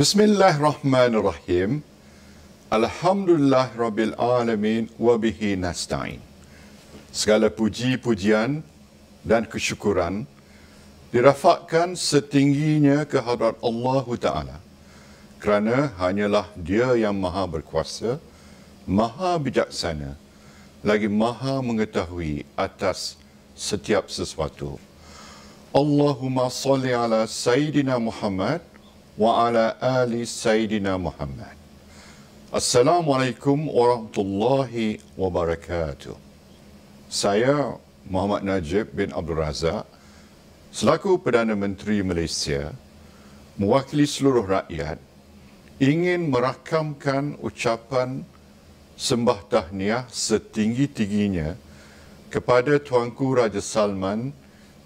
Bismillahirrahmanirrahim. Alhamdulillah Rabbil Alamin wa bihi nasta'in. Segala puji, pujian dan kesyukuran dirafakkan setingginya ke hadrat Allah Ta'ala. Kerana hanyalah dia yang maha berkuasa, maha bijaksana, lagi maha mengetahui atas setiap sesuatu. Allahumma salli ala Sayyidina Muhammad وعلى آل سيدنا محمد السلام عليكم ورحمة الله وبركاته Saya Muhammad Najib bin Abdul Razak selaku Perdana Menteri Malaysia mewakili seluruh rakyat ingin merakamkan ucapan sembah tahniah setinggi-tingginya kepada Tuanku Raja Salman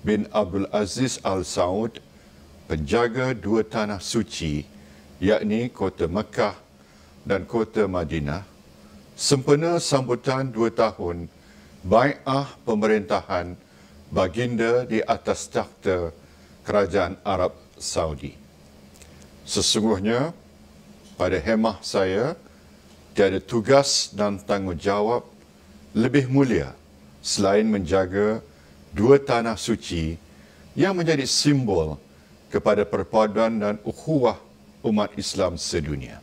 bin Abdul Aziz Al Saud penjaga dua tanah suci yakni kota Mekah dan kota Madinah sempena sambutan dua tahun bai'ah pemerintahan baginda di atas takhta kerajaan Arab Saudi. Sesungguhnya pada hemah saya tiada tugas dan tanggungjawab lebih mulia selain menjaga dua tanah suci yang menjadi simbol kepada perpaduan dan ukhuwah umat Islam sedunia.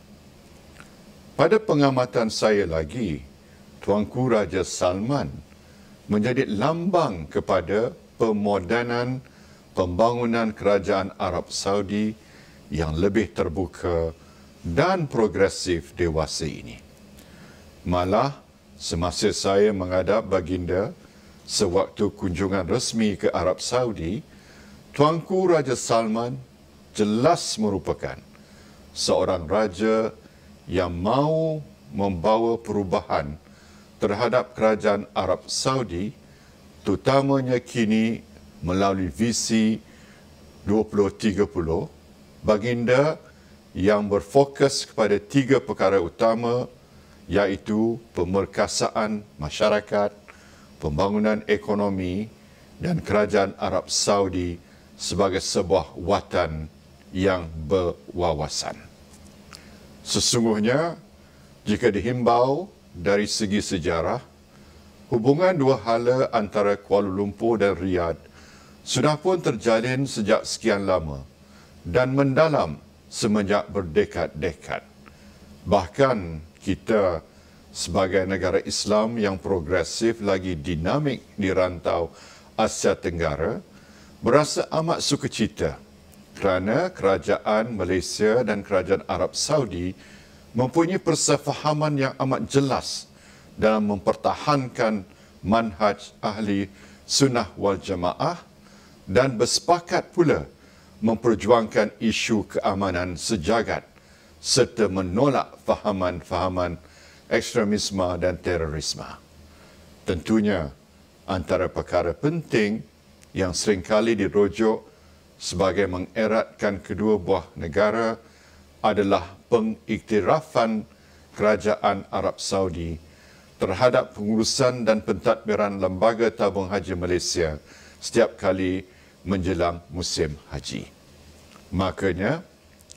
Pada pengamatan saya lagi, Tuanku Raja Salman menjadi lambang kepada pemodanan pembangunan kerajaan Arab Saudi yang lebih terbuka dan progresif dewasa ini. Malah, semasa saya menghadap baginda sewaktu kunjungan resmi ke Arab Saudi, Tuanku Raja Salman jelas merupakan seorang raja yang mahu membawa perubahan terhadap kerajaan Arab Saudi terutamanya kini melalui visi 2030 baginda yang berfokus kepada tiga perkara utama iaitu pemerkasaan masyarakat, pembangunan ekonomi dan kerajaan Arab Saudi sebagai sebuah watan yang berwawasan. Sesungguhnya, jika dihimbau dari segi sejarah, hubungan dua hala antara Kuala Lumpur dan Riyadh sudah pun terjalin sejak sekian lama dan mendalam semenjak berdekad-dekad. Bahkan kita sebagai negara Islam yang progresif lagi dinamik di rantau Asia Tenggara, berasa amat sukacita kerana kerajaan Malaysia dan kerajaan Arab Saudi mempunyai persefahaman yang amat jelas dalam mempertahankan manhaj ahli sunnah wal jamaah dan bersepakat pula memperjuangkan isu keamanan sejagat serta menolak fahaman-fahaman ekstremisme dan terorisme. Tentunya antara perkara penting yang seringkali dirujuk sebagai mengeratkan kedua buah negara adalah pengiktirafan kerajaan Arab Saudi terhadap pengurusan dan pentadbiran lembaga tabung haji Malaysia setiap kali menjelang musim haji. Makanya,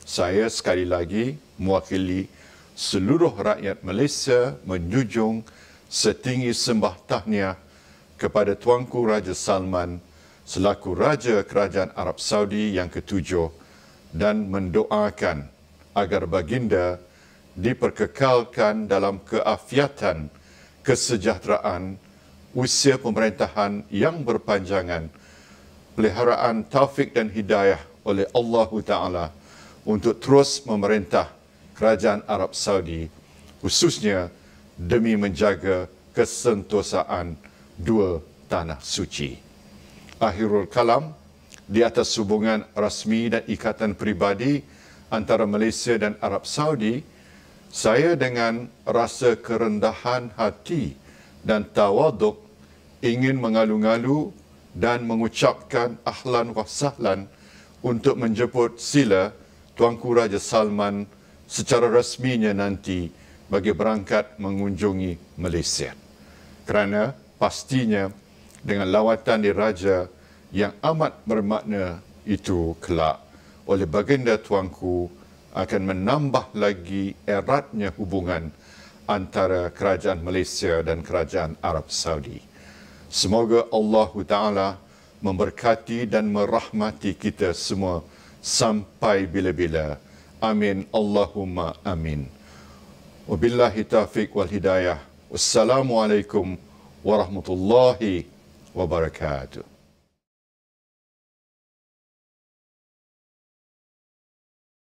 saya sekali lagi mewakili seluruh rakyat Malaysia menjunjung setinggi sembah tahniah kepada Tuanku Raja Salman selaku Raja Kerajaan Arab Saudi yang ketujuh dan mendoakan agar baginda diperkekalkan dalam keafiatan, kesejahteraan, usia pemerintahan yang berpanjangan, peliharaan taufik dan hidayah oleh Allah Ta'ala untuk terus memerintah Kerajaan Arab Saudi khususnya demi menjaga kesentosaan dua tanah suci akhirul kalam di atas hubungan rasmi dan ikatan peribadi antara Malaysia dan Arab Saudi, saya dengan rasa kerendahan hati dan tawaduk ingin mengalu-ngalu dan mengucapkan ahlan wa sahlan untuk menjemput sila Tuanku Raja Salman secara rasminya nanti bagi berangkat mengunjungi Malaysia. Kerana pastinya dengan lawatan diraja yang amat bermakna itu kelak oleh baginda tuanku akan menambah lagi eratnya hubungan antara kerajaan Malaysia dan kerajaan Arab Saudi. Semoga Allah Taala memberkati dan merahmati kita semua sampai bila-bila. Amin Allahumma amin. Wabillahi taufik wal hidayah. Wassalamualaikum warahmatullahi wabarakatuh. وبركاته